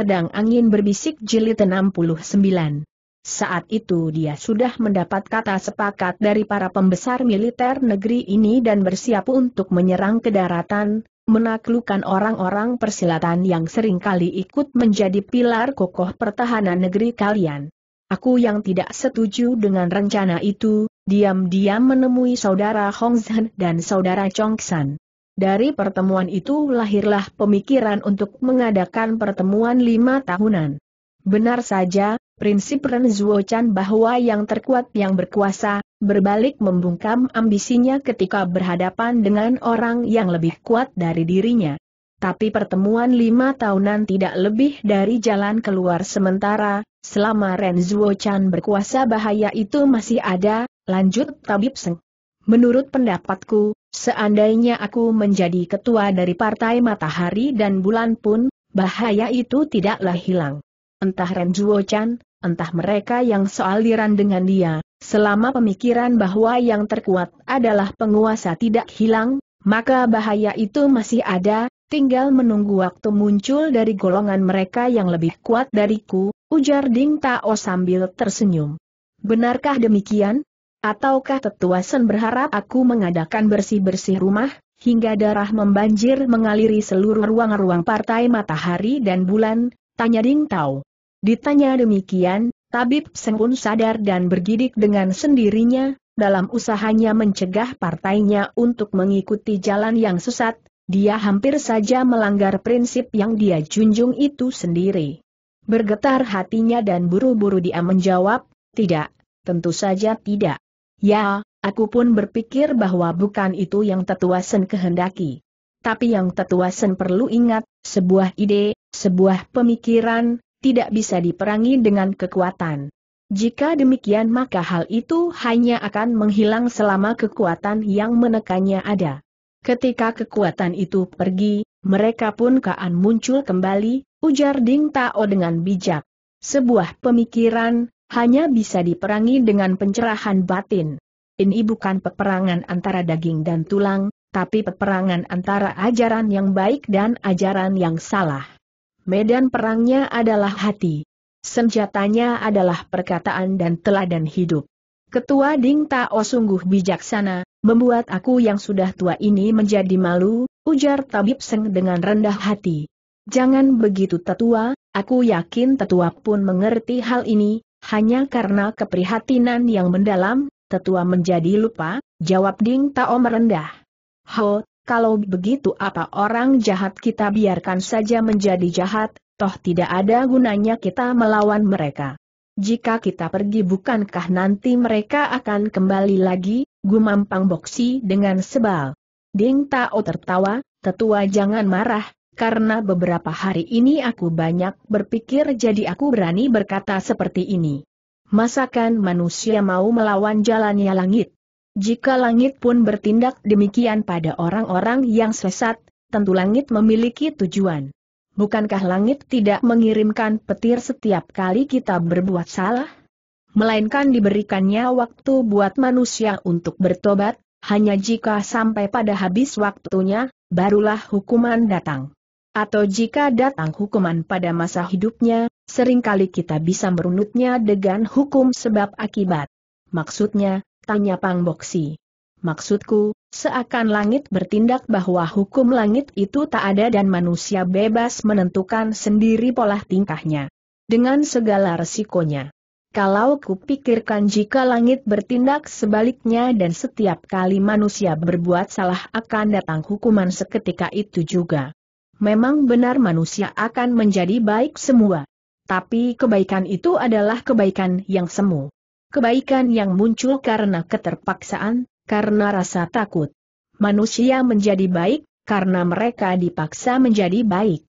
Pedang Angin Berbisik Jilid 69. Saat itu dia sudah mendapat kata sepakat dari para pembesar militer negeri ini dan bersiap untuk menyerang ke daratan, menaklukkan orang-orang persilatan yang seringkali ikut menjadi pilar kokoh pertahanan negeri kalian. Aku yang tidak setuju dengan rencana itu, diam-diam menemui saudara Hong dan saudara Chong dari pertemuan itu lahirlah pemikiran untuk mengadakan pertemuan lima tahunan. Benar saja, prinsip Ren Chan bahwa yang terkuat yang berkuasa, berbalik membungkam ambisinya ketika berhadapan dengan orang yang lebih kuat dari dirinya. Tapi pertemuan lima tahunan tidak lebih dari jalan keluar sementara, selama Ren Chan berkuasa bahaya itu masih ada, lanjut Tabib Seng. Menurut pendapatku, seandainya aku menjadi ketua dari Partai Matahari dan Bulan pun, bahaya itu tidaklah hilang. Entah Renjuo Chan, entah mereka yang sealiran dengan dia, selama pemikiran bahwa yang terkuat adalah penguasa tidak hilang, maka bahaya itu masih ada, tinggal menunggu waktu muncul dari golongan mereka yang lebih kuat dariku, ujar Ding Tao sambil tersenyum. Benarkah demikian? Ataukah tetua Sen berharap aku mengadakan bersih-bersih rumah, hingga darah membanjir mengaliri seluruh ruang-ruang partai matahari dan bulan, tanya Ding Tao. Ditanya demikian, Tabib Sen pun sadar dan bergidik dengan sendirinya, dalam usahanya mencegah partainya untuk mengikuti jalan yang sesat, dia hampir saja melanggar prinsip yang dia junjung itu sendiri. Bergetar hatinya dan buru-buru dia menjawab, tidak, tentu saja tidak. Ya, aku pun berpikir bahwa bukan itu yang tetua Sen kehendaki. Tapi yang tetua Sen perlu ingat, sebuah ide, sebuah pemikiran, tidak bisa diperangi dengan kekuatan. Jika demikian maka hal itu hanya akan menghilang selama kekuatan yang menekannya ada. Ketika kekuatan itu pergi, mereka pun kaan muncul kembali, ujar Ding Tao dengan bijak. Sebuah pemikiran, hanya bisa diperangi dengan pencerahan batin. Ini bukan peperangan antara daging dan tulang, tapi peperangan antara ajaran yang baik dan ajaran yang salah. Medan perangnya adalah hati. Senjatanya adalah perkataan dan teladan hidup. Ketua Ding Tao sungguh bijaksana, membuat aku yang sudah tua ini menjadi malu, ujar Tabib Seng dengan rendah hati. Jangan begitu tetua, aku yakin tetua pun mengerti hal ini, hanya karena keprihatinan yang mendalam, tetua menjadi lupa, jawab Ding Tao merendah. Ho, kalau begitu apa orang jahat kita biarkan saja menjadi jahat, toh tidak ada gunanya kita melawan mereka. Jika kita pergi bukankah nanti mereka akan kembali lagi, gumam Pang Boksi dengan sebal. Ding Tao tertawa, tetua jangan marah, karena beberapa hari ini aku banyak berpikir jadi aku berani berkata seperti ini. Masakan manusia mau melawan jalannya langit? Jika langit pun bertindak demikian pada orang-orang yang sesat, tentu langit memiliki tujuan. Bukankah langit tidak mengirimkan petir setiap kali kita berbuat salah? Melainkan diberikannya waktu buat manusia untuk bertobat, hanya jika sampai pada habis waktunya, barulah hukuman datang atau jika datang hukuman pada masa hidupnya, seringkali kita bisa merunutnya dengan hukum sebab akibat. Maksudnya, tanya Pang Boksi. Maksudku, seakan langit bertindak bahwa hukum langit itu tak ada dan manusia bebas menentukan sendiri pola tingkahnya. Dengan segala resikonya. Kalau kupikirkan jika langit bertindak sebaliknya dan setiap kali manusia berbuat salah akan datang hukuman seketika itu juga memang benar manusia akan menjadi baik semua. Tapi kebaikan itu adalah kebaikan yang semu. Kebaikan yang muncul karena keterpaksaan, karena rasa takut. Manusia menjadi baik, karena mereka dipaksa menjadi baik.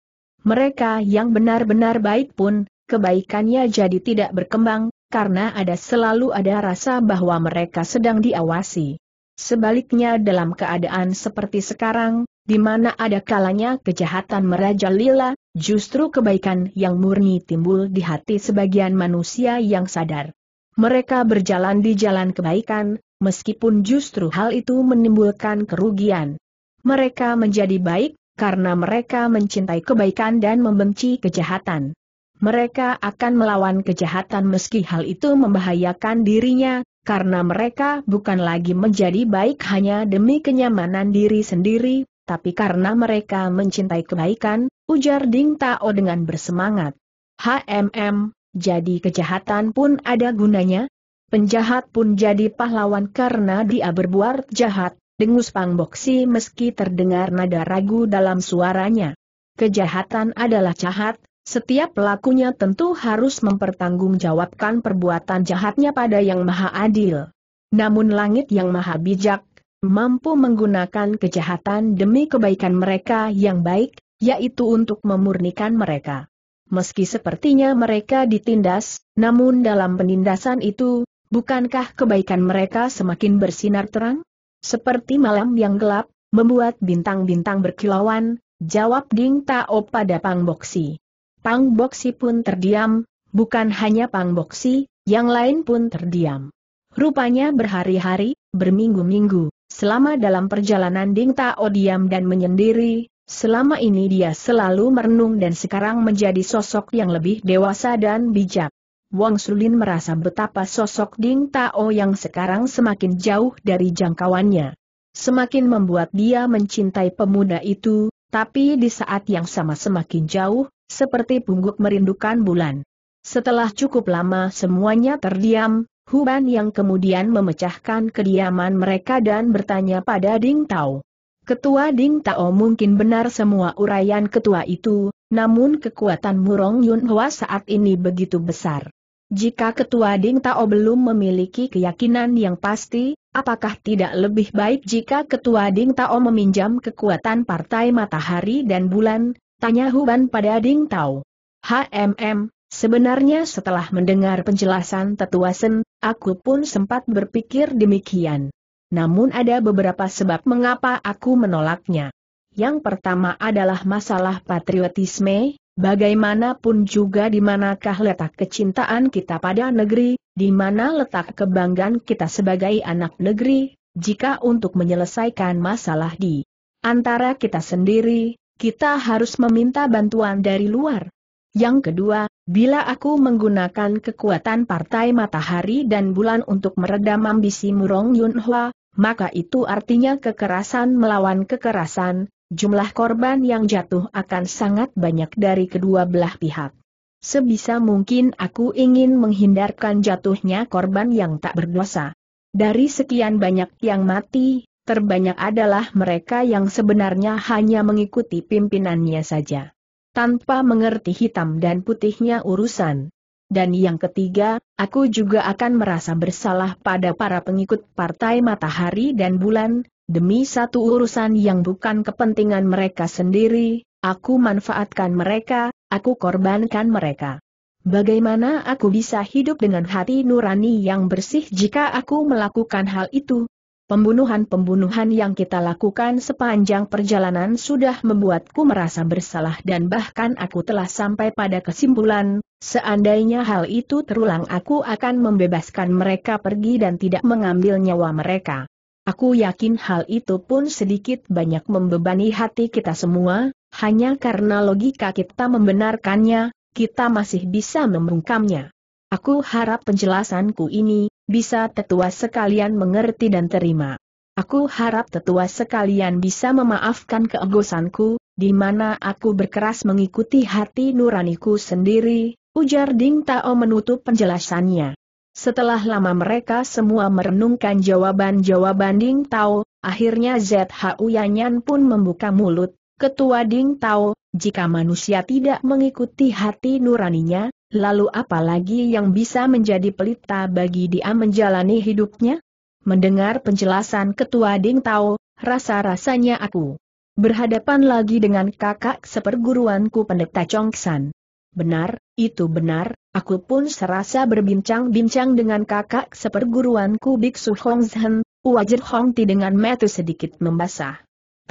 Mereka yang benar-benar baik pun, kebaikannya jadi tidak berkembang, karena ada selalu ada rasa bahwa mereka sedang diawasi. Sebaliknya dalam keadaan seperti sekarang, di mana ada kalanya kejahatan merajalela, justru kebaikan yang murni timbul di hati sebagian manusia yang sadar. Mereka berjalan di jalan kebaikan, meskipun justru hal itu menimbulkan kerugian. Mereka menjadi baik, karena mereka mencintai kebaikan dan membenci kejahatan. Mereka akan melawan kejahatan meski hal itu membahayakan dirinya, karena mereka bukan lagi menjadi baik hanya demi kenyamanan diri sendiri, tapi karena mereka mencintai kebaikan, ujar Ding Tao dengan bersemangat. HMM, jadi kejahatan pun ada gunanya? Penjahat pun jadi pahlawan karena dia berbuat jahat, dengus Pang Boksi meski terdengar nada ragu dalam suaranya. Kejahatan adalah jahat, setiap pelakunya tentu harus mempertanggungjawabkan perbuatan jahatnya pada Yang Maha Adil. Namun langit yang maha bijak, mampu menggunakan kejahatan demi kebaikan mereka yang baik, yaitu untuk memurnikan mereka. Meski sepertinya mereka ditindas, namun dalam penindasan itu, bukankah kebaikan mereka semakin bersinar terang? Seperti malam yang gelap, membuat bintang-bintang berkilauan, jawab Ding Tao pada Pang Boksi. Pang Boksi pun terdiam, bukan hanya Pang Boksi, yang lain pun terdiam. Rupanya berhari-hari, berminggu-minggu, Selama dalam perjalanan Ding Tao diam dan menyendiri, selama ini dia selalu merenung dan sekarang menjadi sosok yang lebih dewasa dan bijak. Wang Sulin merasa betapa sosok Ding Tao yang sekarang semakin jauh dari jangkauannya. Semakin membuat dia mencintai pemuda itu, tapi di saat yang sama semakin jauh, seperti pungguk merindukan bulan. Setelah cukup lama semuanya terdiam, Huban yang kemudian memecahkan kediaman mereka dan bertanya pada Ding Tao. Ketua Ding Tao mungkin benar semua uraian ketua itu, namun kekuatan Murong Yun Hwa saat ini begitu besar. Jika ketua Ding Tao belum memiliki keyakinan yang pasti, apakah tidak lebih baik jika ketua Ding Tao meminjam kekuatan partai matahari dan bulan, tanya Huban pada Ding Tao. HMM, Sebenarnya setelah mendengar penjelasan tetua Sen, aku pun sempat berpikir demikian. Namun ada beberapa sebab mengapa aku menolaknya. Yang pertama adalah masalah patriotisme, bagaimanapun juga di manakah letak kecintaan kita pada negeri, di mana letak kebanggaan kita sebagai anak negeri, jika untuk menyelesaikan masalah di antara kita sendiri, kita harus meminta bantuan dari luar. Yang kedua, Bila aku menggunakan kekuatan partai matahari dan bulan untuk meredam ambisi Murong Yunhua, maka itu artinya kekerasan melawan kekerasan, jumlah korban yang jatuh akan sangat banyak dari kedua belah pihak. Sebisa mungkin aku ingin menghindarkan jatuhnya korban yang tak berdosa. Dari sekian banyak yang mati, terbanyak adalah mereka yang sebenarnya hanya mengikuti pimpinannya saja tanpa mengerti hitam dan putihnya urusan. Dan yang ketiga, aku juga akan merasa bersalah pada para pengikut Partai Matahari dan Bulan, demi satu urusan yang bukan kepentingan mereka sendiri, aku manfaatkan mereka, aku korbankan mereka. Bagaimana aku bisa hidup dengan hati nurani yang bersih jika aku melakukan hal itu? Pembunuhan-pembunuhan yang kita lakukan sepanjang perjalanan sudah membuatku merasa bersalah dan bahkan aku telah sampai pada kesimpulan, seandainya hal itu terulang aku akan membebaskan mereka pergi dan tidak mengambil nyawa mereka. Aku yakin hal itu pun sedikit banyak membebani hati kita semua, hanya karena logika kita membenarkannya, kita masih bisa membungkamnya. Aku harap penjelasanku ini bisa tetua sekalian mengerti dan terima. Aku harap tetua sekalian bisa memaafkan keegosanku, di mana aku berkeras mengikuti hati nuraniku sendiri, ujar Ding Tao menutup penjelasannya. Setelah lama mereka semua merenungkan jawaban-jawaban Ding Tao, akhirnya ZHU Yanyan pun membuka mulut, Ketua Ding tahu, jika manusia tidak mengikuti hati nuraninya, lalu apalagi yang bisa menjadi pelita bagi dia menjalani hidupnya? Mendengar penjelasan Ketua Ding tahu, rasa-rasanya aku berhadapan lagi dengan kakak seperguruanku pendeta Chongsan. Benar, itu benar, aku pun serasa berbincang-bincang dengan kakak seperguruanku Biksu Hongzhen, wajah Hongti dengan metu sedikit membasah.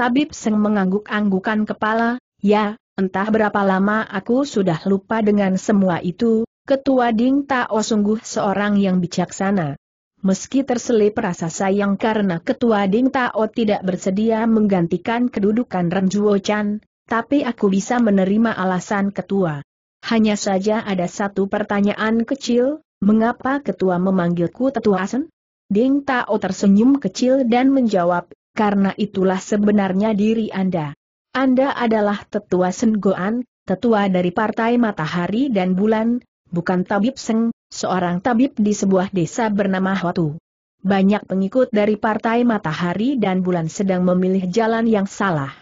Tabib Seng mengangguk-anggukan kepala, ya, entah berapa lama aku sudah lupa dengan semua itu, ketua Ding Tao sungguh seorang yang bijaksana. Meski terselip rasa sayang karena Ketua Ding Tao tidak bersedia menggantikan kedudukan Renjuo Chan, tapi aku bisa menerima alasan Ketua. Hanya saja ada satu pertanyaan kecil, mengapa Ketua memanggilku Tetua Asen? Ding Tao tersenyum kecil dan menjawab, karena itulah sebenarnya diri Anda. Anda adalah tetua Senggoan, tetua dari Partai Matahari dan Bulan, bukan tabib Seng, seorang tabib di sebuah desa bernama Hotu. Banyak pengikut dari Partai Matahari dan Bulan sedang memilih jalan yang salah.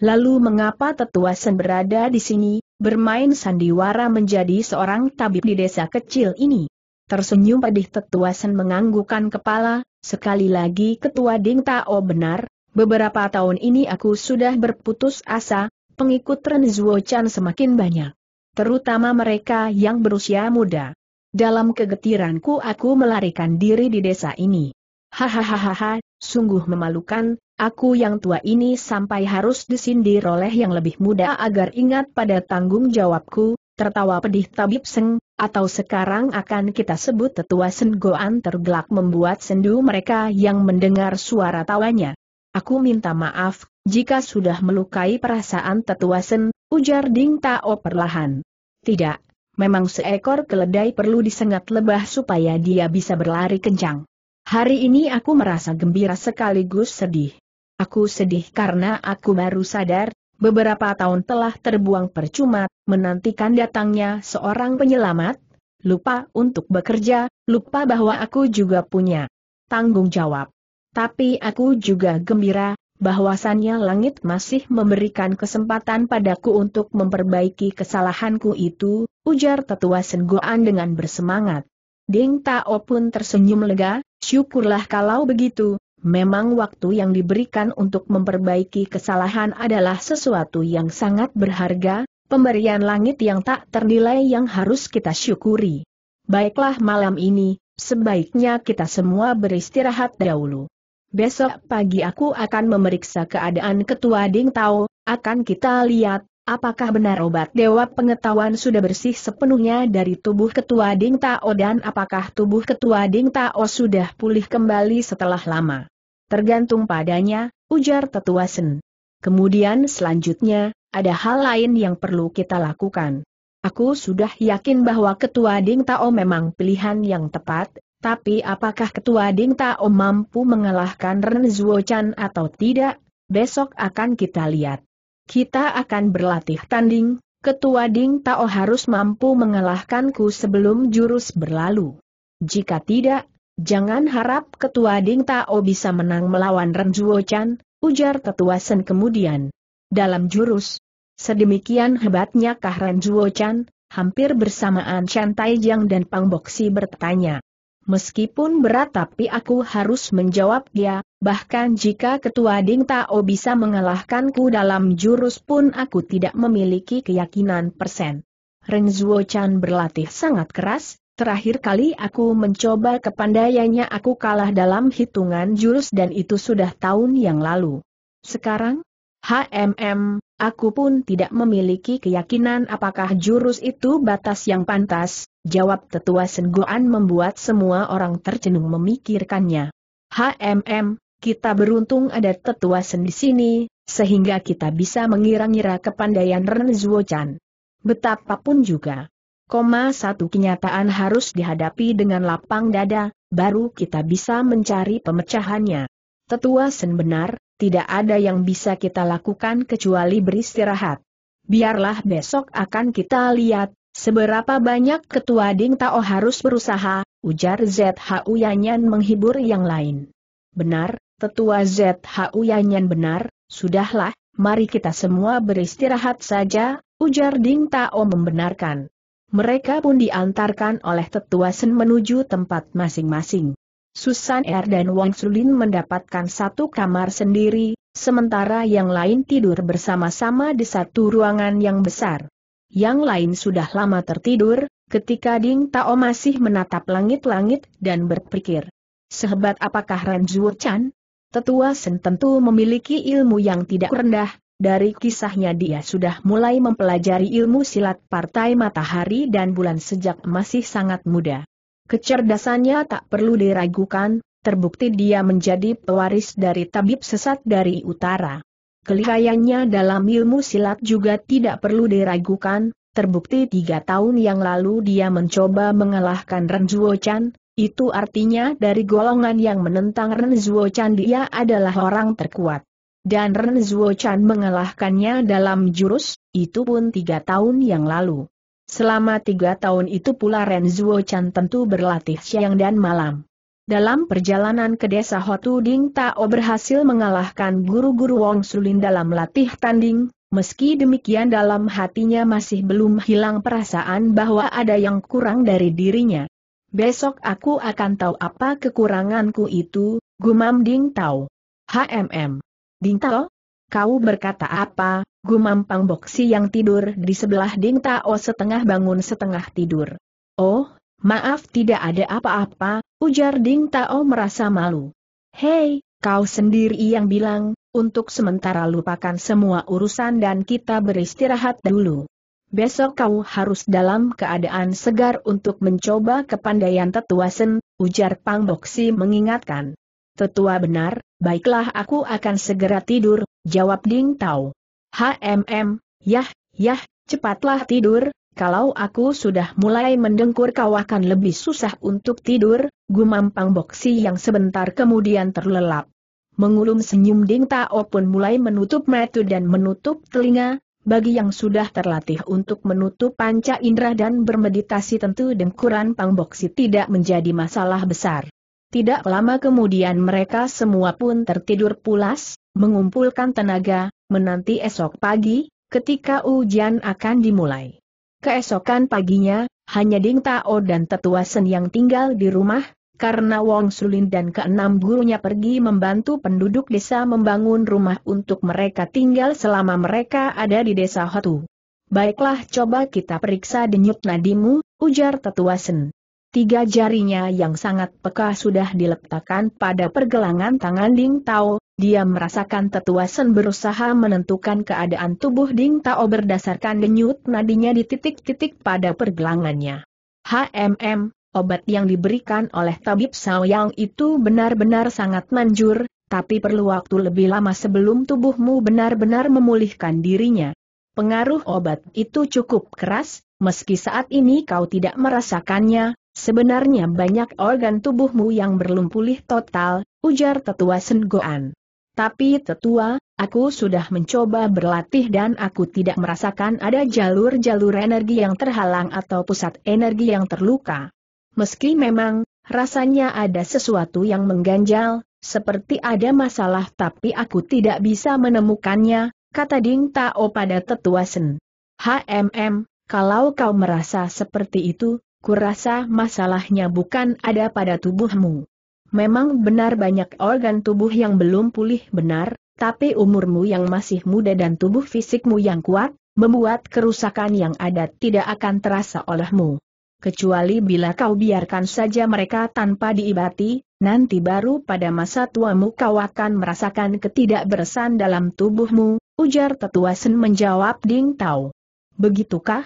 Lalu mengapa tetua Sen berada di sini, bermain sandiwara menjadi seorang tabib di desa kecil ini? Tersenyum pedih Sen menganggukan kepala, sekali lagi ketua Ding Tao benar, beberapa tahun ini aku sudah berputus asa, pengikut Ren Zuo Chan semakin banyak. Terutama mereka yang berusia muda. Dalam kegetiranku aku melarikan diri di desa ini. Hahaha, sungguh memalukan, aku yang tua ini sampai harus disindir oleh yang lebih muda agar ingat pada tanggung jawabku, tertawa pedih Tabib Seng, atau sekarang akan kita sebut tetua Senggoan tergelak membuat sendu mereka yang mendengar suara tawanya. Aku minta maaf, jika sudah melukai perasaan tetua Sen, ujar Ding Tao perlahan. Tidak, memang seekor keledai perlu disengat lebah supaya dia bisa berlari kencang. Hari ini aku merasa gembira sekaligus sedih. Aku sedih karena aku baru sadar, beberapa tahun telah terbuang percuma, menantikan datangnya seorang penyelamat, lupa untuk bekerja, lupa bahwa aku juga punya tanggung jawab. Tapi aku juga gembira, bahwasannya langit masih memberikan kesempatan padaku untuk memperbaiki kesalahanku itu, ujar tetua Sengoan dengan bersemangat. Ding Tao pun tersenyum lega, syukurlah kalau begitu, Memang waktu yang diberikan untuk memperbaiki kesalahan adalah sesuatu yang sangat berharga, pemberian langit yang tak ternilai yang harus kita syukuri. Baiklah malam ini, sebaiknya kita semua beristirahat dahulu. Besok pagi aku akan memeriksa keadaan ketua Ding Tao, akan kita lihat Apakah benar obat dewa pengetahuan sudah bersih sepenuhnya dari tubuh ketua Ding Tao dan apakah tubuh ketua Ding Tao sudah pulih kembali setelah lama? Tergantung padanya, ujar tetua Sen. Kemudian selanjutnya, ada hal lain yang perlu kita lakukan. Aku sudah yakin bahwa ketua Ding Tao memang pilihan yang tepat, tapi apakah ketua Ding Tao mampu mengalahkan Ren Zuo Chan atau tidak, besok akan kita lihat kita akan berlatih tanding, ketua Ding Tao harus mampu mengalahkanku sebelum jurus berlalu. Jika tidak, jangan harap ketua Ding Tao bisa menang melawan Renjuo Chan, ujar tetua Sen kemudian. Dalam jurus, sedemikian hebatnya kah Renjuo Chan, hampir bersamaan Chan Taijiang dan Pang Boksi bertanya. Meskipun berat tapi aku harus menjawab dia, ya. Bahkan jika ketua Ding Tao bisa mengalahkanku dalam jurus pun aku tidak memiliki keyakinan persen. Ren Zuo Chan berlatih sangat keras, terakhir kali aku mencoba kepandaiannya aku kalah dalam hitungan jurus dan itu sudah tahun yang lalu. Sekarang? HMM, aku pun tidak memiliki keyakinan apakah jurus itu batas yang pantas, jawab tetua Sengguan membuat semua orang tercenung memikirkannya. HMM, kita beruntung ada tetua Sen di sini, sehingga kita bisa mengira-ngira kepandaian Ren Zuo-chan. Betapapun juga. Koma satu kenyataan harus dihadapi dengan lapang dada, baru kita bisa mencari pemecahannya. Tetua Sen benar, tidak ada yang bisa kita lakukan kecuali beristirahat. Biarlah besok akan kita lihat, seberapa banyak ketua Ding Tao harus berusaha, ujar ZHU Yanyan menghibur yang lain. Benar, tetua ZHU Yanyan benar, sudahlah, mari kita semua beristirahat saja, ujar Ding Tao membenarkan. Mereka pun diantarkan oleh tetua Sen menuju tempat masing-masing. Susan Er dan Wang Sulin mendapatkan satu kamar sendiri, sementara yang lain tidur bersama-sama di satu ruangan yang besar. Yang lain sudah lama tertidur, ketika Ding Tao masih menatap langit-langit dan berpikir. Sehebat apakah Ren Chan? Tetua Sen tentu memiliki ilmu yang tidak rendah, dari kisahnya dia sudah mulai mempelajari ilmu silat partai matahari dan bulan sejak masih sangat muda. Kecerdasannya tak perlu diragukan, terbukti dia menjadi pewaris dari tabib sesat dari utara. Kelihayannya dalam ilmu silat juga tidak perlu diragukan, terbukti tiga tahun yang lalu dia mencoba mengalahkan Renjuo Chan, itu artinya dari golongan yang menentang Ren Chan dia adalah orang terkuat. Dan Ren Zuo Chan mengalahkannya dalam jurus, itu pun tiga tahun yang lalu. Selama tiga tahun itu pula Ren Zuo Chan tentu berlatih siang dan malam. Dalam perjalanan ke desa Hotu Ding Tao berhasil mengalahkan guru-guru Wong Sulin dalam latih tanding, meski demikian dalam hatinya masih belum hilang perasaan bahwa ada yang kurang dari dirinya. Besok aku akan tahu apa kekuranganku itu, gumam Ding Tao. HMM. Ding Tao? Kau berkata apa, gumam Pang Boksi yang tidur di sebelah Ding Tao setengah bangun setengah tidur. Oh, maaf tidak ada apa-apa, ujar Ding Tao merasa malu. Hei, kau sendiri yang bilang, untuk sementara lupakan semua urusan dan kita beristirahat dulu. Besok kau harus dalam keadaan segar untuk mencoba kepandaian tetua sen, ujar Pang Boksi mengingatkan. Tetua benar, baiklah aku akan segera tidur, jawab Ding Tao. HMM, yah, yah, cepatlah tidur, kalau aku sudah mulai mendengkur kau akan lebih susah untuk tidur, gumam Pang Boksi yang sebentar kemudian terlelap. Mengulum senyum Ding Tao pun mulai menutup mata dan menutup telinga, bagi yang sudah terlatih untuk menutup panca indera dan bermeditasi tentu dengkuran pangboksi tidak menjadi masalah besar. Tidak lama kemudian mereka semua pun tertidur pulas, mengumpulkan tenaga, menanti esok pagi, ketika ujian akan dimulai. Keesokan paginya, hanya Ding Tao dan Tetua Sen yang tinggal di rumah, karena Wong Sulin dan keenam gurunya pergi membantu penduduk desa membangun rumah untuk mereka tinggal selama mereka ada di desa Hotu. Baiklah coba kita periksa denyut nadimu, ujar tetua Sen. Tiga jarinya yang sangat peka sudah diletakkan pada pergelangan tangan Ding Tao, dia merasakan tetua Sen berusaha menentukan keadaan tubuh Ding Tao berdasarkan denyut nadinya di titik-titik pada pergelangannya. HMM, Obat yang diberikan oleh tabib Saoyang itu benar-benar sangat manjur, tapi perlu waktu lebih lama sebelum tubuhmu benar-benar memulihkan dirinya. Pengaruh obat itu cukup keras, meski saat ini kau tidak merasakannya, sebenarnya banyak organ tubuhmu yang belum pulih total, ujar tetua Sengoan. Tapi tetua, aku sudah mencoba berlatih dan aku tidak merasakan ada jalur-jalur energi yang terhalang atau pusat energi yang terluka. Meski memang, rasanya ada sesuatu yang mengganjal, seperti ada masalah tapi aku tidak bisa menemukannya, kata Ding Tao pada tetua Sen. HMM, kalau kau merasa seperti itu, kurasa masalahnya bukan ada pada tubuhmu. Memang benar banyak organ tubuh yang belum pulih benar, tapi umurmu yang masih muda dan tubuh fisikmu yang kuat, membuat kerusakan yang ada tidak akan terasa olehmu kecuali bila kau biarkan saja mereka tanpa diibati, nanti baru pada masa tuamu kau akan merasakan ketidakberesan dalam tubuhmu, ujar tetua Sen menjawab Ding Tao. Begitukah?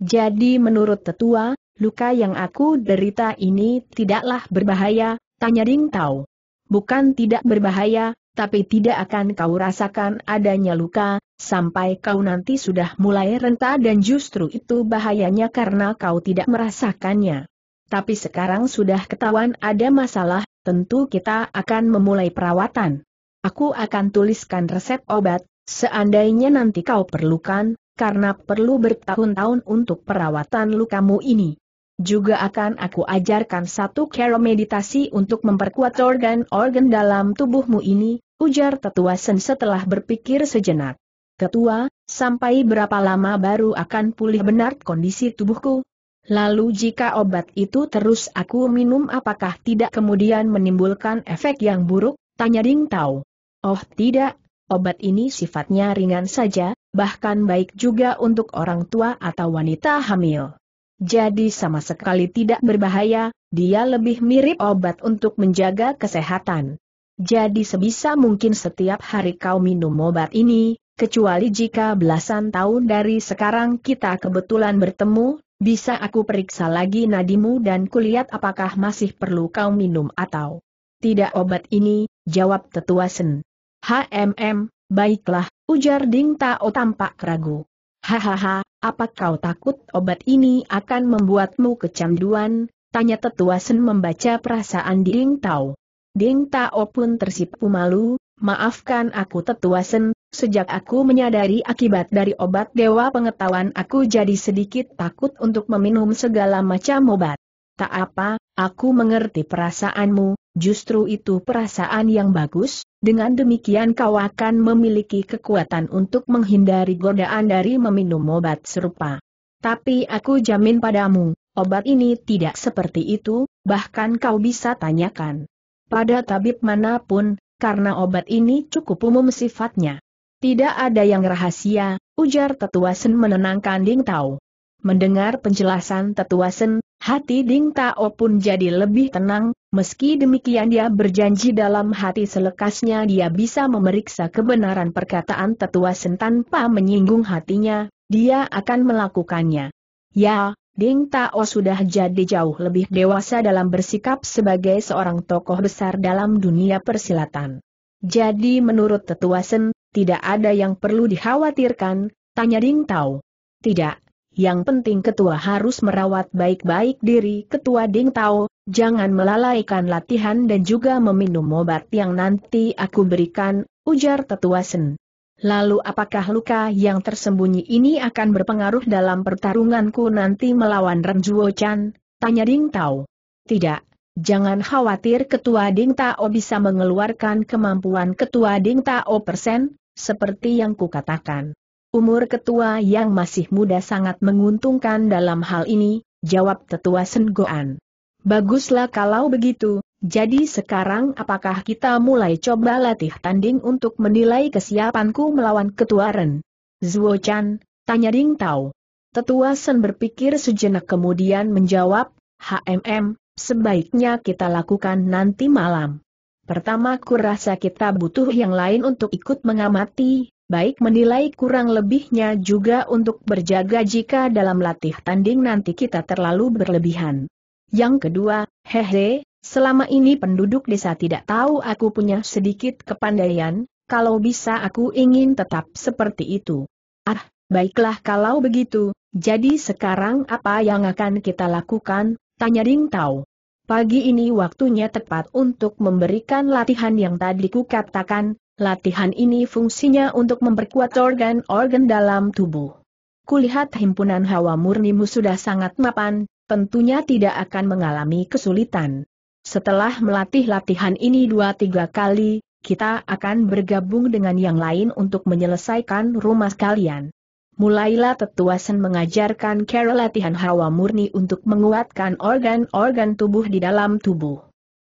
Jadi menurut tetua, luka yang aku derita ini tidaklah berbahaya, tanya Ding Tao. Bukan tidak berbahaya, tapi tidak akan kau rasakan adanya luka, sampai kau nanti sudah mulai renta dan justru itu bahayanya karena kau tidak merasakannya. Tapi sekarang sudah ketahuan ada masalah, tentu kita akan memulai perawatan. Aku akan tuliskan resep obat, seandainya nanti kau perlukan, karena perlu bertahun-tahun untuk perawatan lukamu ini. Juga akan aku ajarkan satu cara meditasi untuk memperkuat organ-organ dalam tubuhmu ini, ujar tetua Sen setelah berpikir sejenak. Ketua, sampai berapa lama baru akan pulih benar kondisi tubuhku? Lalu jika obat itu terus aku minum apakah tidak kemudian menimbulkan efek yang buruk? Tanya Ding Tao. Oh tidak, obat ini sifatnya ringan saja, bahkan baik juga untuk orang tua atau wanita hamil. Jadi sama sekali tidak berbahaya, dia lebih mirip obat untuk menjaga kesehatan. Jadi sebisa mungkin setiap hari kau minum obat ini, kecuali jika belasan tahun dari sekarang kita kebetulan bertemu, bisa aku periksa lagi nadimu dan kulihat apakah masih perlu kau minum atau tidak obat ini, jawab tetua Sen. HMM, baiklah, ujar Ding Tao tampak ragu. Hahaha, apa kau takut obat ini akan membuatmu kecanduan? Tanya tetua Sen membaca perasaan Ding Tao. Ding Tao pun tersipu malu, maafkan aku tetua Sen, Sejak aku menyadari akibat dari obat dewa pengetahuan aku jadi sedikit takut untuk meminum segala macam obat. Tak apa, aku mengerti perasaanmu, justru itu perasaan yang bagus, dengan demikian kau akan memiliki kekuatan untuk menghindari godaan dari meminum obat serupa. Tapi aku jamin padamu, obat ini tidak seperti itu, bahkan kau bisa tanyakan. Pada tabib manapun, karena obat ini cukup umum sifatnya. Tidak ada yang rahasia, ujar tetua Sen menenangkan Ding Tao. Mendengar penjelasan tetua Sen, hati Ding Tao pun jadi lebih tenang, meski demikian dia berjanji dalam hati selekasnya dia bisa memeriksa kebenaran perkataan tetua Sen tanpa menyinggung hatinya, dia akan melakukannya. Ya, Ding Tao sudah jadi jauh lebih dewasa dalam bersikap sebagai seorang tokoh besar dalam dunia persilatan. Jadi menurut Tetua Sen, tidak ada yang perlu dikhawatirkan, tanya Ding Tao. Tidak, yang penting ketua harus merawat baik-baik diri ketua Ding Tao, jangan melalaikan latihan dan juga meminum obat yang nanti aku berikan, ujar tetua Sen. Lalu apakah luka yang tersembunyi ini akan berpengaruh dalam pertarunganku nanti melawan Renjuo Chan? Tanya Ding Tao. Tidak, Jangan khawatir Ketua Ding Tao bisa mengeluarkan kemampuan Ketua Ding Tao persen, seperti yang kukatakan. Umur Ketua yang masih muda sangat menguntungkan dalam hal ini, jawab Tetua Senggoan. Baguslah kalau begitu, jadi sekarang apakah kita mulai coba latih tanding untuk menilai kesiapanku melawan Ketua Ren? Zuo Chan, tanya Ding Tao. Tetua Sen berpikir sejenak kemudian menjawab, HMM, sebaiknya kita lakukan nanti malam. Pertama kurasa kita butuh yang lain untuk ikut mengamati, baik menilai kurang lebihnya juga untuk berjaga jika dalam latih tanding nanti kita terlalu berlebihan. Yang kedua, hehe, selama ini penduduk desa tidak tahu aku punya sedikit kepandaian, kalau bisa aku ingin tetap seperti itu. Ah, baiklah kalau begitu, jadi sekarang apa yang akan kita lakukan, tanya Ding Tao. Pagi ini waktunya tepat untuk memberikan latihan yang tadi kukatakan, latihan ini fungsinya untuk memperkuat organ-organ dalam tubuh. Kulihat himpunan hawa murnimu sudah sangat mapan, tentunya tidak akan mengalami kesulitan. Setelah melatih latihan ini dua tiga kali, kita akan bergabung dengan yang lain untuk menyelesaikan rumah kalian mulailah Tetuasen mengajarkan Carol latihan hawa murni untuk menguatkan organ-organ tubuh di dalam tubuh.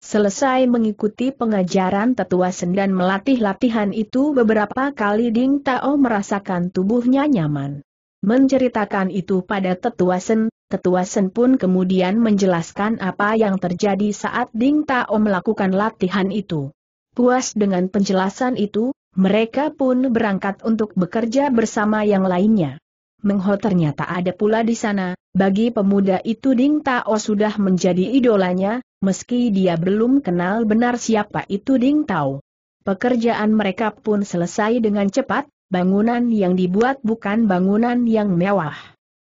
Selesai mengikuti pengajaran Tetuasen dan melatih latihan itu beberapa kali Ding Tao merasakan tubuhnya nyaman. Menceritakan itu pada Tetuasen, Tetuasen pun kemudian menjelaskan apa yang terjadi saat Ding Tao melakukan latihan itu. Puas dengan penjelasan itu, mereka pun berangkat untuk bekerja bersama yang lainnya. Mengho ternyata ada pula di sana, bagi pemuda itu Ding Tao sudah menjadi idolanya, meski dia belum kenal benar siapa itu Ding Tao. Pekerjaan mereka pun selesai dengan cepat, bangunan yang dibuat bukan bangunan yang mewah.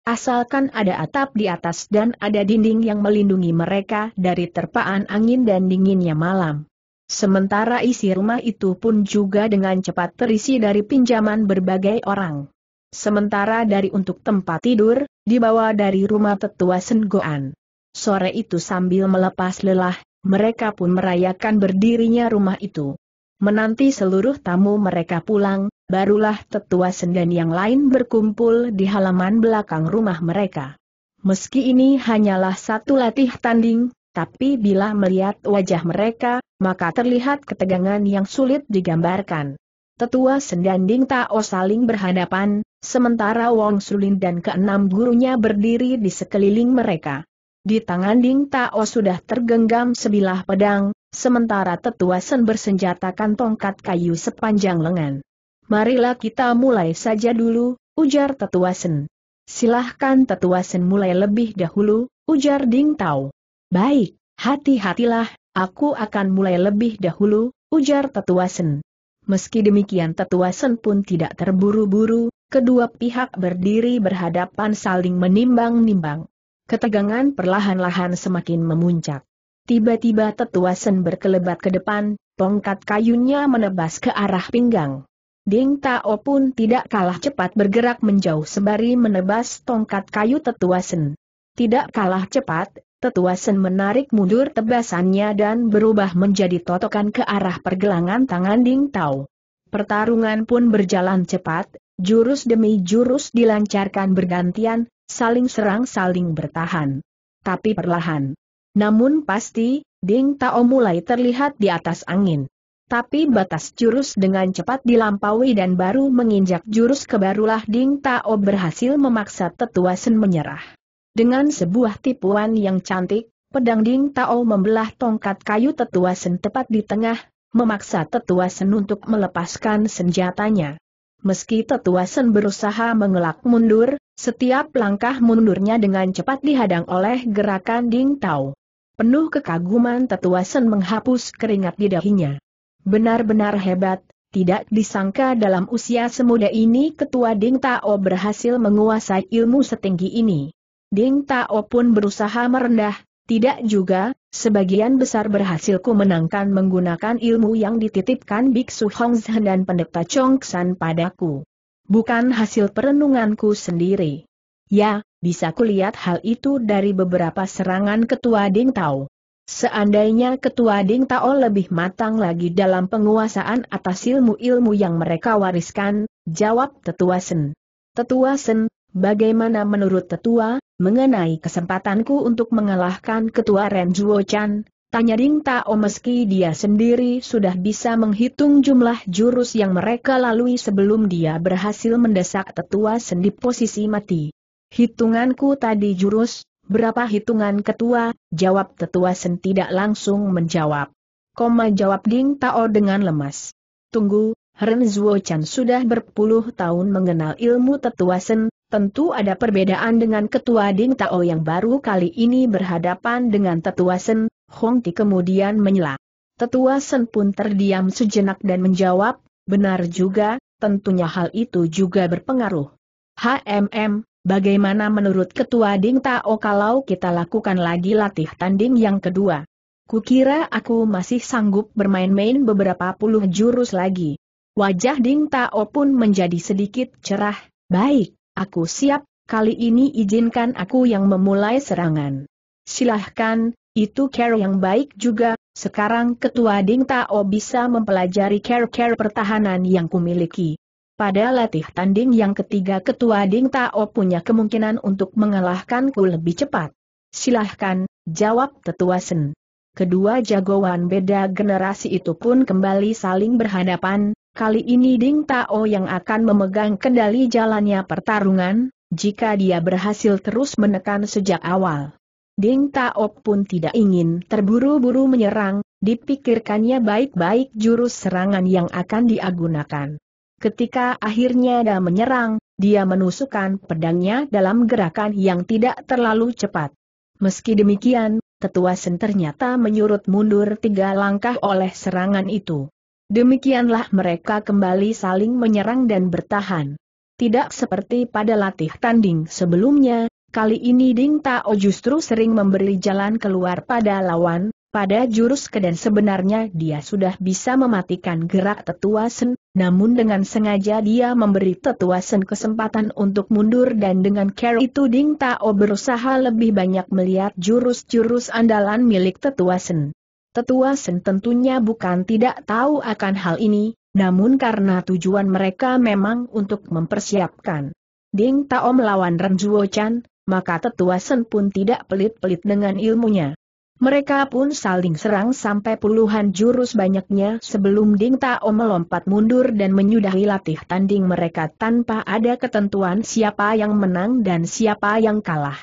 Asalkan ada atap di atas dan ada dinding yang melindungi mereka dari terpaan angin dan dinginnya malam. Sementara isi rumah itu pun juga dengan cepat terisi dari pinjaman berbagai orang. Sementara dari untuk tempat tidur, dibawa dari rumah tetua Senggoan. Sore itu sambil melepas lelah, mereka pun merayakan berdirinya rumah itu. Menanti seluruh tamu mereka pulang, barulah tetua Sendan yang lain berkumpul di halaman belakang rumah mereka. Meski ini hanyalah satu latih tanding, tapi bila melihat wajah mereka, maka terlihat ketegangan yang sulit digambarkan. Tetua Sendanding Tao saling berhadapan, sementara Wong Sulin dan keenam gurunya berdiri di sekeliling mereka. Di tangan Ding Tao sudah tergenggam sebilah pedang, sementara tetua Sen bersenjatakan tongkat kayu sepanjang lengan. Marilah kita mulai saja dulu, ujar tetua Sen. Silahkan tetua Sen mulai lebih dahulu, ujar Ding Tao. Baik, hati-hatilah, aku akan mulai lebih dahulu, ujar Tetua Sen. Meski demikian Tetua Sen pun tidak terburu-buru, kedua pihak berdiri berhadapan saling menimbang-nimbang. Ketegangan perlahan-lahan semakin memuncak. Tiba-tiba Tetua Sen berkelebat ke depan, tongkat kayunya menebas ke arah pinggang. Ding Tao pun tidak kalah cepat bergerak menjauh sembari menebas tongkat kayu tetua sen. Tidak kalah cepat, Tetua Sen menarik mundur tebasannya dan berubah menjadi totokan ke arah pergelangan tangan Ding Tao. Pertarungan pun berjalan cepat, jurus demi jurus dilancarkan bergantian, saling serang saling bertahan. Tapi perlahan. Namun pasti, Ding Tao mulai terlihat di atas angin. Tapi batas jurus dengan cepat dilampaui dan baru menginjak jurus kebarulah Ding Tao berhasil memaksa tetua Sen menyerah. Dengan sebuah tipuan yang cantik, pedang Ding Tao membelah tongkat kayu tetua sen tepat di tengah, memaksa tetua sen untuk melepaskan senjatanya. Meski tetua sen berusaha mengelak mundur, setiap langkah mundurnya dengan cepat dihadang oleh gerakan Ding Tao. Penuh kekaguman tetua sen menghapus keringat di dahinya. Benar-benar hebat, tidak disangka dalam usia semuda ini ketua Ding Tao berhasil menguasai ilmu setinggi ini. Ding Tao pun berusaha merendah, tidak juga, sebagian besar berhasil menangkan menggunakan ilmu yang dititipkan Biksu Hongzhen dan pendeta San padaku. Bukan hasil perenunganku sendiri. Ya, bisa kulihat hal itu dari beberapa serangan ketua Ding Tao. Seandainya ketua Ding Tao lebih matang lagi dalam penguasaan atas ilmu-ilmu yang mereka wariskan, jawab Tetua Sen. Tetua Sen, bagaimana menurut Tetua, mengenai kesempatanku untuk mengalahkan ketua Ren Zuo Chan, tanya Ding Tao meski dia sendiri sudah bisa menghitung jumlah jurus yang mereka lalui sebelum dia berhasil mendesak tetua sendi posisi mati. Hitunganku tadi jurus, berapa hitungan ketua, jawab tetua sen tidak langsung menjawab. Koma jawab Ding Tao dengan lemas. Tunggu, Ren Zuo Chan sudah berpuluh tahun mengenal ilmu tetua sen, Tentu ada perbedaan dengan ketua Ding Tao yang baru kali ini berhadapan dengan tetua Sen, Hong Ti kemudian menyela. Tetua Sen pun terdiam sejenak dan menjawab, benar juga, tentunya hal itu juga berpengaruh. HMM, bagaimana menurut ketua Ding Tao kalau kita lakukan lagi latih tanding yang kedua? Kukira aku masih sanggup bermain-main beberapa puluh jurus lagi. Wajah Ding Tao pun menjadi sedikit cerah, baik. Aku siap, kali ini izinkan aku yang memulai serangan. Silahkan, itu care yang baik juga, sekarang Ketua Ding Tao bisa mempelajari care-care pertahanan yang kumiliki. Pada latih tanding yang ketiga Ketua Ding Tao punya kemungkinan untuk mengalahkanku lebih cepat. Silahkan, jawab Tetua Sen. Kedua jagoan beda generasi itu pun kembali saling berhadapan, Kali ini Ding Tao yang akan memegang kendali jalannya pertarungan, jika dia berhasil terus menekan sejak awal. Ding Tao pun tidak ingin terburu-buru menyerang, dipikirkannya baik-baik jurus serangan yang akan diagunakan. Ketika akhirnya dia menyerang, dia menusukkan pedangnya dalam gerakan yang tidak terlalu cepat. Meski demikian, tetua sen ternyata menyurut mundur tiga langkah oleh serangan itu. Demikianlah mereka kembali saling menyerang dan bertahan. Tidak seperti pada latih tanding sebelumnya, kali ini Ding Tao justru sering memberi jalan keluar pada lawan, pada jurus ke dan sebenarnya dia sudah bisa mematikan gerak tetua sen, namun dengan sengaja dia memberi tetua sen kesempatan untuk mundur dan dengan care itu Ding Tao berusaha lebih banyak melihat jurus-jurus andalan milik tetua sen. Tetua Sen tentunya bukan tidak tahu akan hal ini, namun karena tujuan mereka memang untuk mempersiapkan Ding Tao melawan Ren Zuo Chan, maka Tetua Sen pun tidak pelit-pelit dengan ilmunya. Mereka pun saling serang sampai puluhan jurus banyaknya sebelum Ding Tao melompat mundur dan menyudahi latih tanding mereka tanpa ada ketentuan siapa yang menang dan siapa yang kalah.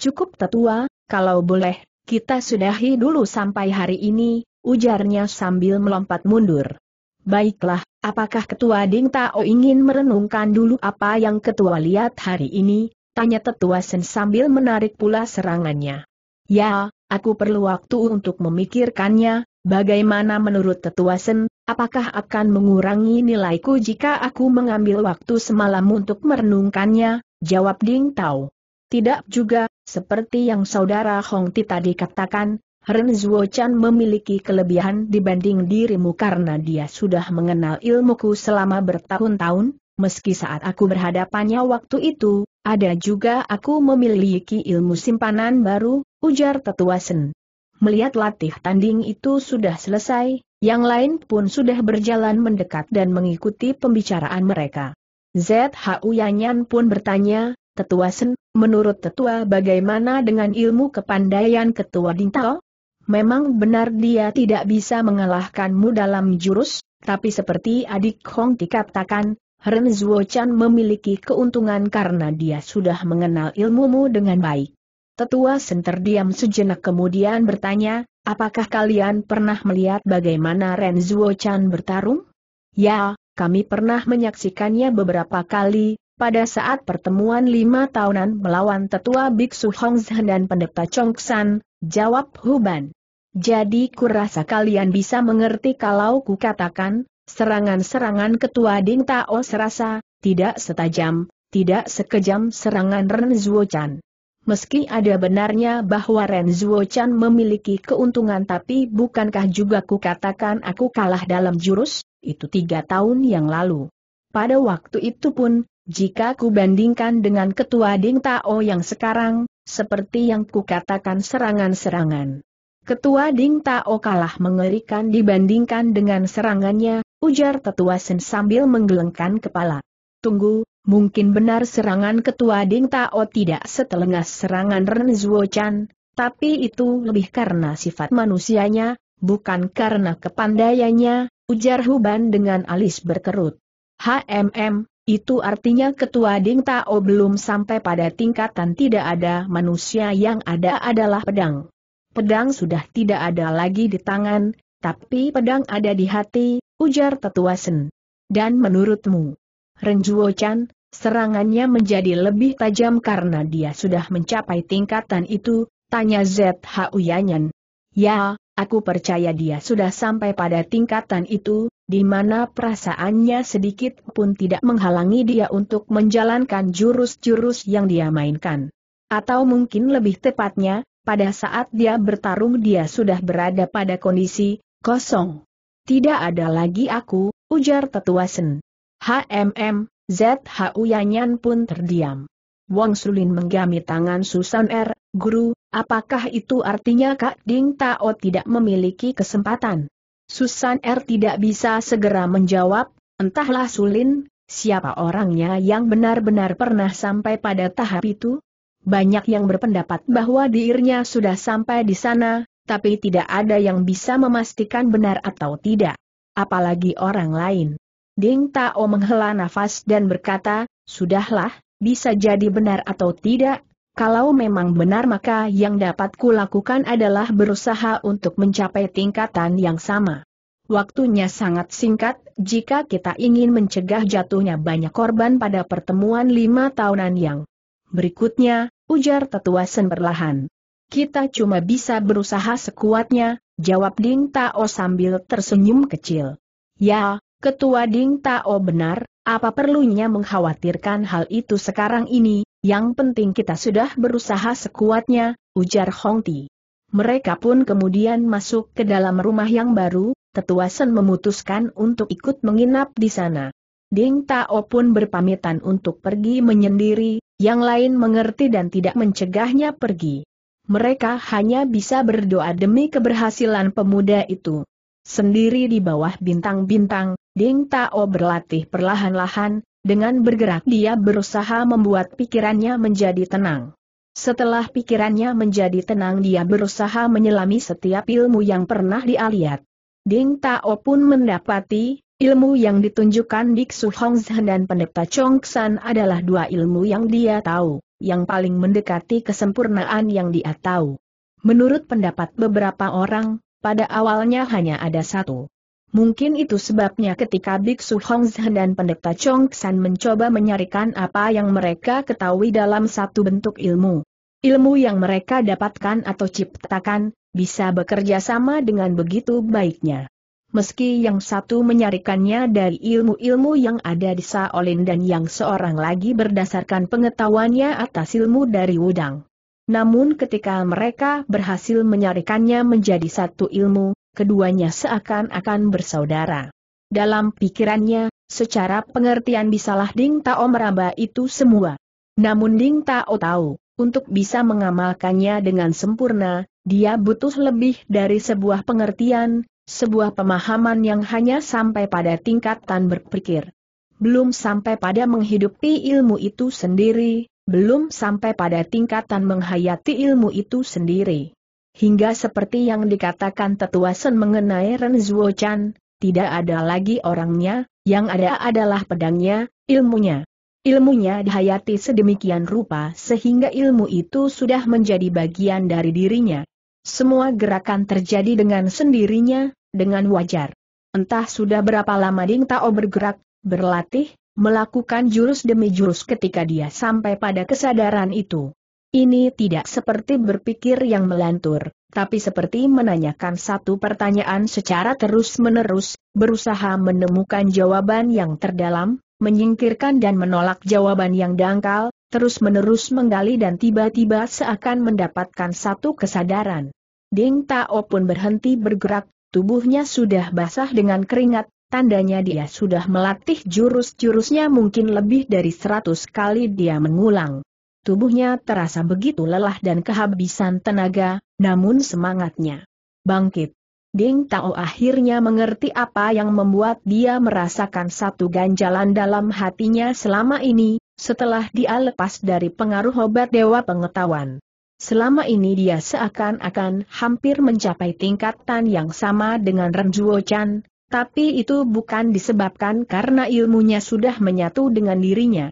Cukup tetua, kalau boleh, kita sudahi dulu sampai hari ini, ujarnya sambil melompat mundur. Baiklah, apakah Ketua Ding Tao ingin merenungkan dulu apa yang Ketua lihat hari ini? Tanya Tetua Sen sambil menarik pula serangannya. Ya, aku perlu waktu untuk memikirkannya, bagaimana menurut Tetua Sen, apakah akan mengurangi nilaiku jika aku mengambil waktu semalam untuk merenungkannya? Jawab Ding Tao. Tidak juga, seperti yang saudara Hong Ti tadi katakan, Ren Zuo Chan memiliki kelebihan dibanding dirimu karena dia sudah mengenal ilmuku selama bertahun-tahun, meski saat aku berhadapannya waktu itu, ada juga aku memiliki ilmu simpanan baru, ujar tetua Sen. Melihat latih tanding itu sudah selesai, yang lain pun sudah berjalan mendekat dan mengikuti pembicaraan mereka. ZHU Yanyan pun bertanya, Tetua Sen, menurut tetua bagaimana dengan ilmu kepandaian ketua Dintao? Memang benar dia tidak bisa mengalahkanmu dalam jurus, tapi seperti adik Hong dikatakan, Ren Zuochan Chan memiliki keuntungan karena dia sudah mengenal ilmumu dengan baik. Tetua Sen terdiam sejenak kemudian bertanya, apakah kalian pernah melihat bagaimana Ren Zuochan Chan bertarung? Ya, kami pernah menyaksikannya beberapa kali, pada saat pertemuan lima tahunan melawan tetua Biksu Hongzhen dan pendeta Chong jawab Huban. Jadi kurasa kalian bisa mengerti kalau kukatakan, serangan-serangan ketua Ding Tao serasa, tidak setajam, tidak sekejam serangan Ren Zuochan. Meski ada benarnya bahwa Ren Zuochan memiliki keuntungan tapi bukankah juga kukatakan aku kalah dalam jurus, itu tiga tahun yang lalu. Pada waktu itu pun, jika ku bandingkan dengan ketua Ding Tao yang sekarang, seperti yang kukatakan serangan-serangan. Ketua Ding Tao kalah mengerikan dibandingkan dengan serangannya, ujar tetua Sen sambil menggelengkan kepala. Tunggu, mungkin benar serangan ketua Ding Tao tidak setelengas serangan Ren Zuo Chan, tapi itu lebih karena sifat manusianya, bukan karena kepandaiannya, ujar Huban dengan alis berkerut. HMM, itu artinya ketua Ding Tao belum sampai pada tingkatan tidak ada manusia yang ada adalah pedang. Pedang sudah tidak ada lagi di tangan, tapi pedang ada di hati, ujar tetua Sen. Dan menurutmu, Renjuo Chan, serangannya menjadi lebih tajam karena dia sudah mencapai tingkatan itu, tanya ZH Uyanyan. Ya, Aku percaya dia sudah sampai pada tingkatan itu, di mana perasaannya sedikit pun tidak menghalangi dia untuk menjalankan jurus-jurus yang dia mainkan. Atau mungkin lebih tepatnya, pada saat dia bertarung dia sudah berada pada kondisi kosong. Tidak ada lagi aku, ujar tetua Sen. HMM, ZHU Yanyan pun terdiam. Wang Sulin menggami tangan Susan R., guru, Apakah itu artinya Kak Ding Tao tidak memiliki kesempatan? Susan R. tidak bisa segera menjawab, entahlah Sulin, siapa orangnya yang benar-benar pernah sampai pada tahap itu? Banyak yang berpendapat bahwa dirinya sudah sampai di sana, tapi tidak ada yang bisa memastikan benar atau tidak. Apalagi orang lain. Ding Tao menghela nafas dan berkata, Sudahlah, bisa jadi benar atau tidak, kalau memang benar maka yang dapat kulakukan adalah berusaha untuk mencapai tingkatan yang sama. Waktunya sangat singkat, jika kita ingin mencegah jatuhnya banyak korban pada pertemuan lima tahunan yang berikutnya, ujar tetua Sen perlahan. Kita cuma bisa berusaha sekuatnya, jawab Ding Tao sambil tersenyum kecil. Ya, Ketua Ding Tao benar, apa perlunya mengkhawatirkan hal itu sekarang ini, yang penting kita sudah berusaha sekuatnya, ujar Hong Ti. Mereka pun kemudian masuk ke dalam rumah yang baru, Tetua Sen memutuskan untuk ikut menginap di sana. Ding Tao pun berpamitan untuk pergi menyendiri, yang lain mengerti dan tidak mencegahnya pergi. Mereka hanya bisa berdoa demi keberhasilan pemuda itu. Sendiri di bawah bintang-bintang, Ding Tao berlatih perlahan-lahan, dengan bergerak dia berusaha membuat pikirannya menjadi tenang. Setelah pikirannya menjadi tenang dia berusaha menyelami setiap ilmu yang pernah dia lihat. Ding Tao pun mendapati, ilmu yang ditunjukkan Diksu Hongzhen dan pendeta Chongsan adalah dua ilmu yang dia tahu, yang paling mendekati kesempurnaan yang dia tahu. Menurut pendapat beberapa orang, pada awalnya hanya ada satu. Mungkin itu sebabnya ketika Biksu Hong Zhen dan pendeta Chong San mencoba menyarikan apa yang mereka ketahui dalam satu bentuk ilmu. Ilmu yang mereka dapatkan atau ciptakan, bisa bekerja sama dengan begitu baiknya. Meski yang satu menyarikannya dari ilmu-ilmu yang ada di Saolin dan yang seorang lagi berdasarkan pengetahuannya atas ilmu dari Wudang. Namun ketika mereka berhasil menyarikannya menjadi satu ilmu, keduanya seakan-akan bersaudara. Dalam pikirannya, secara pengertian bisalah Ding Tao meraba itu semua. Namun Ding Tao tahu, untuk bisa mengamalkannya dengan sempurna, dia butuh lebih dari sebuah pengertian, sebuah pemahaman yang hanya sampai pada tingkatan berpikir. Belum sampai pada menghidupi ilmu itu sendiri, belum sampai pada tingkatan menghayati ilmu itu sendiri hingga seperti yang dikatakan tetua Sen mengenai Ren Zuo Chan, tidak ada lagi orangnya, yang ada adalah pedangnya, ilmunya. Ilmunya dihayati sedemikian rupa sehingga ilmu itu sudah menjadi bagian dari dirinya. Semua gerakan terjadi dengan sendirinya, dengan wajar. Entah sudah berapa lama Ding Tao bergerak, berlatih, melakukan jurus demi jurus ketika dia sampai pada kesadaran itu. Ini tidak seperti berpikir yang melantur, tapi seperti menanyakan satu pertanyaan secara terus-menerus, berusaha menemukan jawaban yang terdalam, menyingkirkan dan menolak jawaban yang dangkal, terus-menerus menggali dan tiba-tiba seakan mendapatkan satu kesadaran. Ding Tao pun berhenti bergerak, tubuhnya sudah basah dengan keringat, tandanya dia sudah melatih jurus-jurusnya mungkin lebih dari seratus kali dia mengulang. Tubuhnya terasa begitu lelah dan kehabisan tenaga, namun semangatnya bangkit. Ding Tao akhirnya mengerti apa yang membuat dia merasakan satu ganjalan dalam hatinya selama ini, setelah dia lepas dari pengaruh obat dewa pengetahuan. Selama ini dia seakan-akan hampir mencapai tingkatan yang sama dengan Renjuo Chan, tapi itu bukan disebabkan karena ilmunya sudah menyatu dengan dirinya,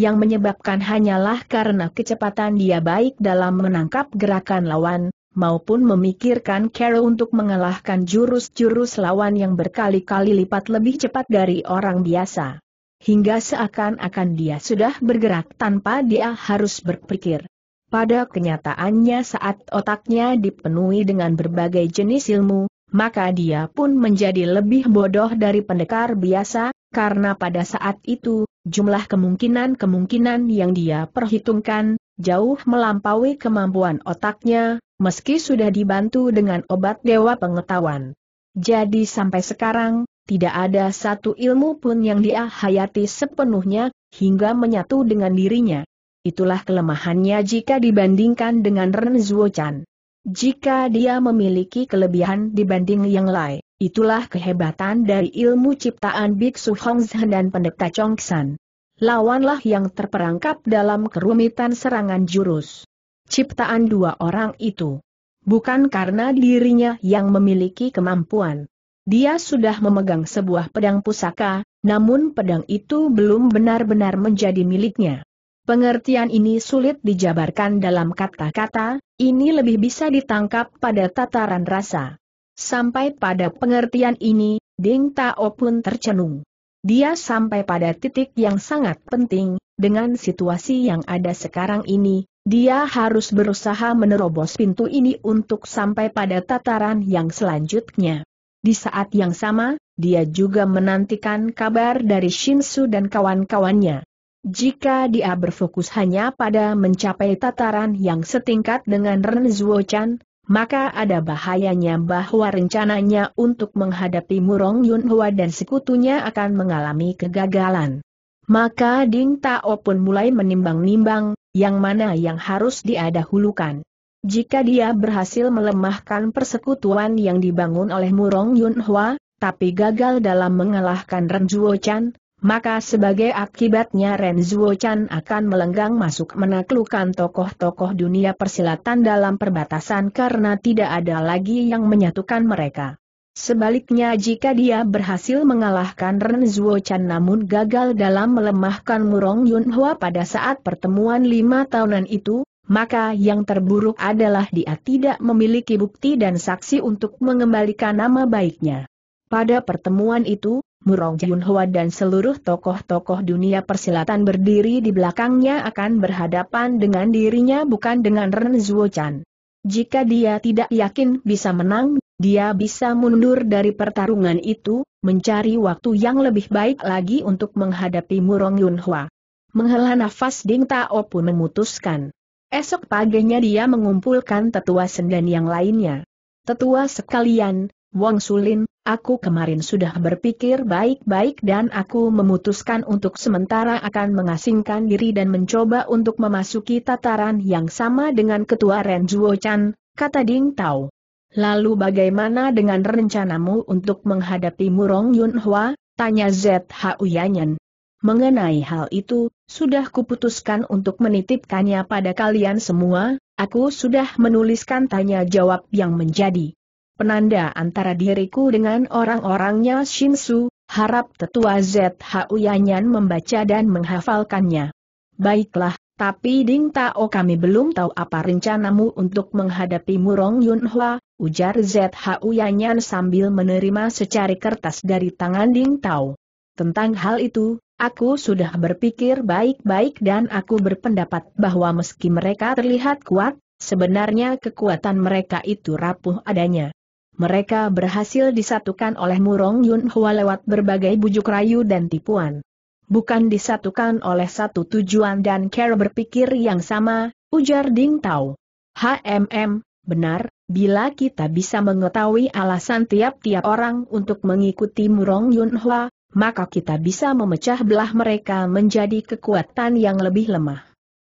yang menyebabkan hanyalah karena kecepatan dia baik dalam menangkap gerakan lawan, maupun memikirkan Carol untuk mengalahkan jurus-jurus lawan yang berkali-kali lipat lebih cepat dari orang biasa. Hingga seakan-akan dia sudah bergerak tanpa dia harus berpikir. Pada kenyataannya saat otaknya dipenuhi dengan berbagai jenis ilmu, maka dia pun menjadi lebih bodoh dari pendekar biasa, karena pada saat itu, Jumlah kemungkinan-kemungkinan yang dia perhitungkan, jauh melampaui kemampuan otaknya, meski sudah dibantu dengan obat dewa pengetahuan. Jadi sampai sekarang, tidak ada satu ilmu pun yang dia hayati sepenuhnya, hingga menyatu dengan dirinya. Itulah kelemahannya jika dibandingkan dengan Ren Zuo Chan. Jika dia memiliki kelebihan dibanding yang lain, Itulah kehebatan dari ilmu ciptaan Biksu Hongzhen dan pendeta Chongsan. Lawanlah yang terperangkap dalam kerumitan serangan jurus. Ciptaan dua orang itu. Bukan karena dirinya yang memiliki kemampuan. Dia sudah memegang sebuah pedang pusaka, namun pedang itu belum benar-benar menjadi miliknya. Pengertian ini sulit dijabarkan dalam kata-kata, ini lebih bisa ditangkap pada tataran rasa. Sampai pada pengertian ini, Ding Tao pun tercenung. Dia sampai pada titik yang sangat penting, dengan situasi yang ada sekarang ini, dia harus berusaha menerobos pintu ini untuk sampai pada tataran yang selanjutnya. Di saat yang sama, dia juga menantikan kabar dari Shinsu dan kawan-kawannya. Jika dia berfokus hanya pada mencapai tataran yang setingkat dengan Ren Zuo Chan, maka ada bahayanya bahwa rencananya untuk menghadapi Murong Yun Hua dan sekutunya akan mengalami kegagalan. Maka Ding Tao pun mulai menimbang-nimbang, yang mana yang harus diadahulukan. Jika dia berhasil melemahkan persekutuan yang dibangun oleh Murong Yun Hua, tapi gagal dalam mengalahkan Ren Chan, maka sebagai akibatnya Ren Zuochan akan melenggang masuk menaklukkan tokoh-tokoh dunia persilatan dalam perbatasan karena tidak ada lagi yang menyatukan mereka. Sebaliknya jika dia berhasil mengalahkan Ren Zuochan namun gagal dalam melemahkan Murong Yunhua pada saat pertemuan lima tahunan itu, maka yang terburuk adalah dia tidak memiliki bukti dan saksi untuk mengembalikan nama baiknya. Pada pertemuan itu, Murong Jun Hwa dan seluruh tokoh-tokoh dunia persilatan berdiri di belakangnya akan berhadapan dengan dirinya bukan dengan Ren Zuo Chan. Jika dia tidak yakin bisa menang, dia bisa mundur dari pertarungan itu, mencari waktu yang lebih baik lagi untuk menghadapi Murong Yun Hwa. Menghela nafas Ding Tao pun memutuskan. Esok paginya dia mengumpulkan tetua sendan yang lainnya. Tetua sekalian, Wong Sulin, aku kemarin sudah berpikir baik-baik dan aku memutuskan untuk sementara akan mengasingkan diri dan mencoba untuk memasuki tataran yang sama dengan ketua Ren Zuo Chan, kata Ding Tao. Lalu bagaimana dengan rencanamu untuk menghadapi Murong Yun Hua, tanya ZHU Yanyan. Mengenai hal itu, sudah kuputuskan untuk menitipkannya pada kalian semua, aku sudah menuliskan tanya jawab yang menjadi penanda antara diriku dengan orang-orangnya Shinsu, harap tetua ZHU Yanyan membaca dan menghafalkannya. Baiklah, tapi Ding Tao kami belum tahu apa rencanamu untuk menghadapi Murong Yunhua, ujar ZHU Yanyan sambil menerima secari kertas dari tangan Ding Tao. Tentang hal itu, aku sudah berpikir baik-baik dan aku berpendapat bahwa meski mereka terlihat kuat, sebenarnya kekuatan mereka itu rapuh adanya mereka berhasil disatukan oleh Murong Yun Hua lewat berbagai bujuk rayu dan tipuan. Bukan disatukan oleh satu tujuan dan cara berpikir yang sama, ujar Ding Tao. HMM, benar, bila kita bisa mengetahui alasan tiap-tiap orang untuk mengikuti Murong Yun Hua, maka kita bisa memecah belah mereka menjadi kekuatan yang lebih lemah.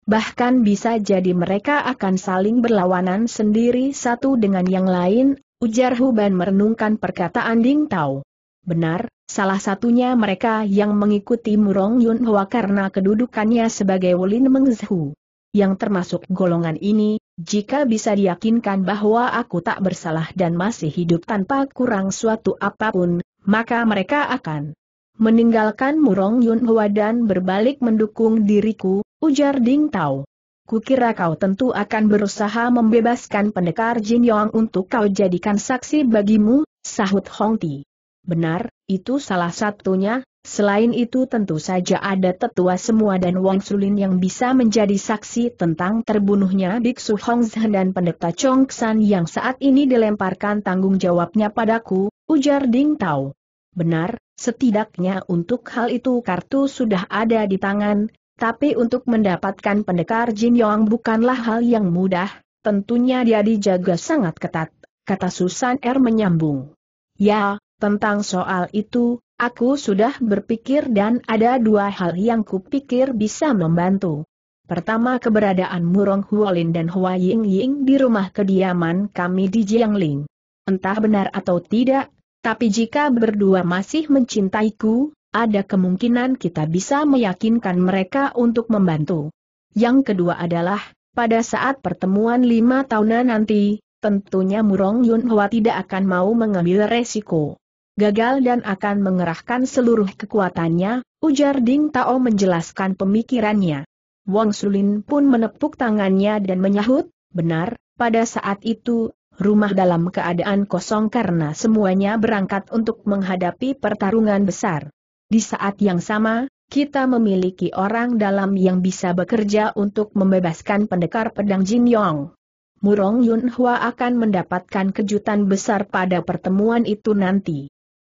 Bahkan bisa jadi mereka akan saling berlawanan sendiri satu dengan yang lain Ujar Huban merenungkan perkataan Ding Tao. Benar, salah satunya mereka yang mengikuti Murong Yun Hwa karena kedudukannya sebagai Wulin Mengzhu. Yang termasuk golongan ini, jika bisa diyakinkan bahwa aku tak bersalah dan masih hidup tanpa kurang suatu apapun, maka mereka akan meninggalkan Murong Yun Hwa dan berbalik mendukung diriku, ujar Ding Tao. Kukira kau tentu akan berusaha membebaskan pendekar Jin Yong untuk kau jadikan saksi bagimu, sahut Hong Ti. Benar, itu salah satunya, selain itu tentu saja ada tetua semua dan Wang Sulin yang bisa menjadi saksi tentang terbunuhnya Biksu Hong Zhen dan pendeta Chong San yang saat ini dilemparkan tanggung jawabnya padaku, ujar Ding Tao. Benar, setidaknya untuk hal itu kartu sudah ada di tangan, tapi untuk mendapatkan pendekar Jin Yong bukanlah hal yang mudah, tentunya dia dijaga sangat ketat, kata Susan R. Er menyambung. Ya, tentang soal itu, aku sudah berpikir dan ada dua hal yang kupikir bisa membantu. Pertama keberadaan Murong Huolin dan Hua Ying Ying di rumah kediaman kami di Jiangling. Entah benar atau tidak, tapi jika berdua masih mencintaiku, ada kemungkinan kita bisa meyakinkan mereka untuk membantu. Yang kedua adalah, pada saat pertemuan lima tahunan nanti, tentunya Murong Yun Hwa tidak akan mau mengambil resiko. Gagal dan akan mengerahkan seluruh kekuatannya, ujar Ding Tao menjelaskan pemikirannya. Wang Sulin pun menepuk tangannya dan menyahut, benar, pada saat itu, rumah dalam keadaan kosong karena semuanya berangkat untuk menghadapi pertarungan besar. Di saat yang sama, kita memiliki orang dalam yang bisa bekerja untuk membebaskan pendekar pedang Jin Yong. Murong Yun Hua akan mendapatkan kejutan besar pada pertemuan itu nanti.